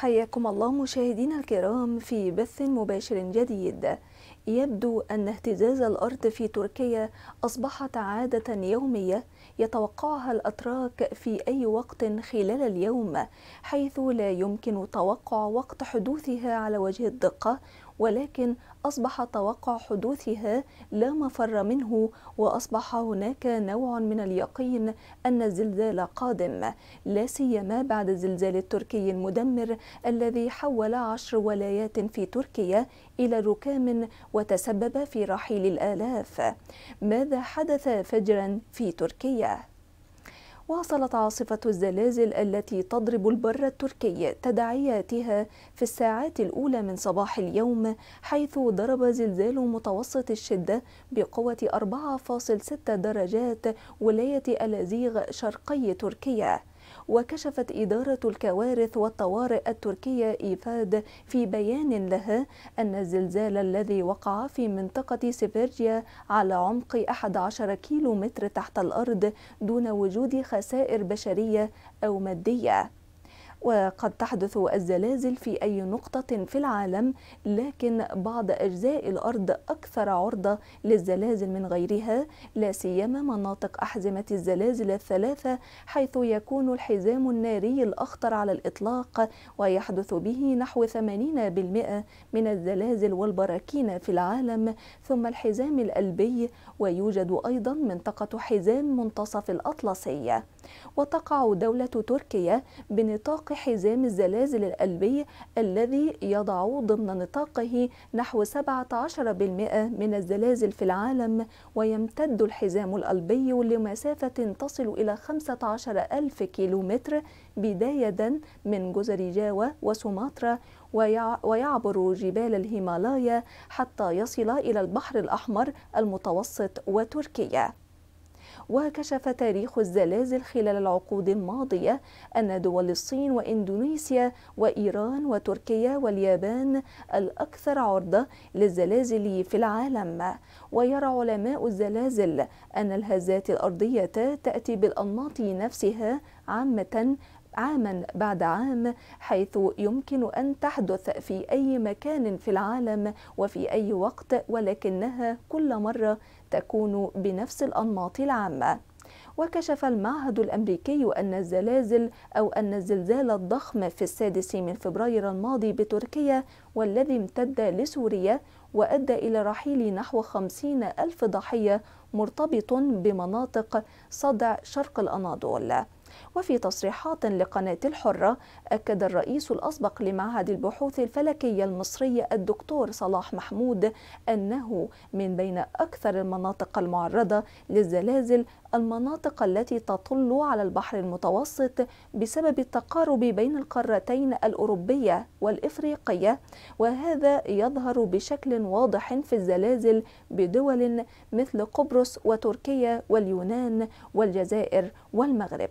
حياكم الله مشاهدينا الكرام في بث مباشر جديد يبدو أن اهتزاز الأرض في تركيا أصبحت عادة يومية يتوقعها الأتراك في أي وقت خلال اليوم حيث لا يمكن توقع وقت حدوثها على وجه الدقة ولكن أصبح توقع حدوثها لا مفر منه وأصبح هناك نوع من اليقين أن الزلزال قادم لا سيما بعد الزلزال التركي المدمر الذي حول عشر ولايات في تركيا إلى ركام وتسبب في رحيل الآلاف ماذا حدث فجرا في تركيا؟ واصلت عاصفة الزلازل التي تضرب البر التركي تداعياتها في الساعات الأولى من صباح اليوم حيث ضرب زلزال متوسط الشدة بقوة 4.6 درجات ولاية ألازيغ شرقي تركيا وكشفت إدارة الكوارث والطوارئ التركية إيفاد في بيان لها أن الزلزال الذي وقع في منطقة سيفيرجيا على عمق 11 كيلو متر تحت الأرض دون وجود خسائر بشرية أو مادية وقد تحدث الزلازل في أي نقطة في العالم لكن بعض أجزاء الأرض أكثر عرضة للزلازل من غيرها لا سيما مناطق أحزمة الزلازل الثلاثة حيث يكون الحزام الناري الأخطر على الإطلاق ويحدث به نحو 80% من الزلازل والبراكين في العالم ثم الحزام الألبي ويوجد أيضا منطقة حزام منتصف الأطلسي وتقع دولة تركيا بنطاق حزام الزلازل القلبي الذي يضع ضمن نطاقه نحو 17% من الزلازل في العالم ويمتد الحزام القلبي لمسافة تصل إلى 15 ألف كيلومتر بداية من جزر جاوة وسوماترا ويعبر جبال الهيمالايا حتى يصل إلى البحر الأحمر المتوسط وتركيا وكشف تاريخ الزلازل خلال العقود الماضية أن دول الصين وإندونيسيا وإيران وتركيا واليابان الأكثر عرضة للزلازل في العالم ويرى علماء الزلازل أن الهزات الأرضية تأتي بالأنماط نفسها عامة عاما بعد عام حيث يمكن ان تحدث في اي مكان في العالم وفي اي وقت ولكنها كل مره تكون بنفس الانماط العامه وكشف المعهد الأمريكي أن الزلازل أو أن الزلزال الضخم في السادس من فبراير الماضي بتركيا والذي امتد لسوريا وأدى إلى رحيل نحو خمسين ألف ضحية مرتبط بمناطق صدع شرق الأناضول وفي تصريحات لقناة الحرة أكد الرئيس الأسبق لمعهد البحوث الفلكية المصرية الدكتور صلاح محمود أنه من بين أكثر المناطق المعرضة للزلازل المناطق التي تطل على البحر المتوسط بسبب التقارب بين القارتين الأوروبية والإفريقية وهذا يظهر بشكل واضح في الزلازل بدول مثل قبرص وتركيا واليونان والجزائر والمغرب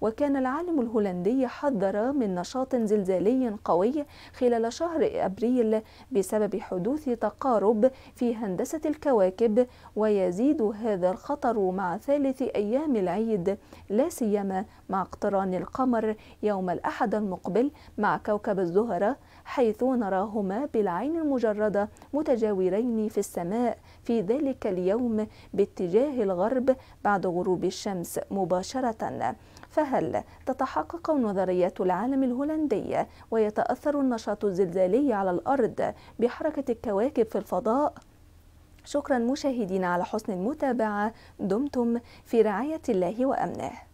وكان العالم الهولندي حذر من نشاط زلزالي قوي خلال شهر أبريل بسبب حدوث تقارب في هندسة الكواكب ويزيد هذا الخطر مع ثالث أيام العيد لا سيما مع اقتران القمر يوم الأحد المقبل مع كوكب الزهرة حيث نراهما بالعين المجردة متجاورين في السماء في ذلك اليوم باتجاه الغرب بعد غروب الشمس مباشرة فهل تتحقق نظريات العالم الهولندي ويتأثر النشاط الزلزالي على الأرض بحركة الكواكب في الفضاء؟ شكرا مشاهدينا على حسن المتابعة دمتم في رعاية الله وأمنه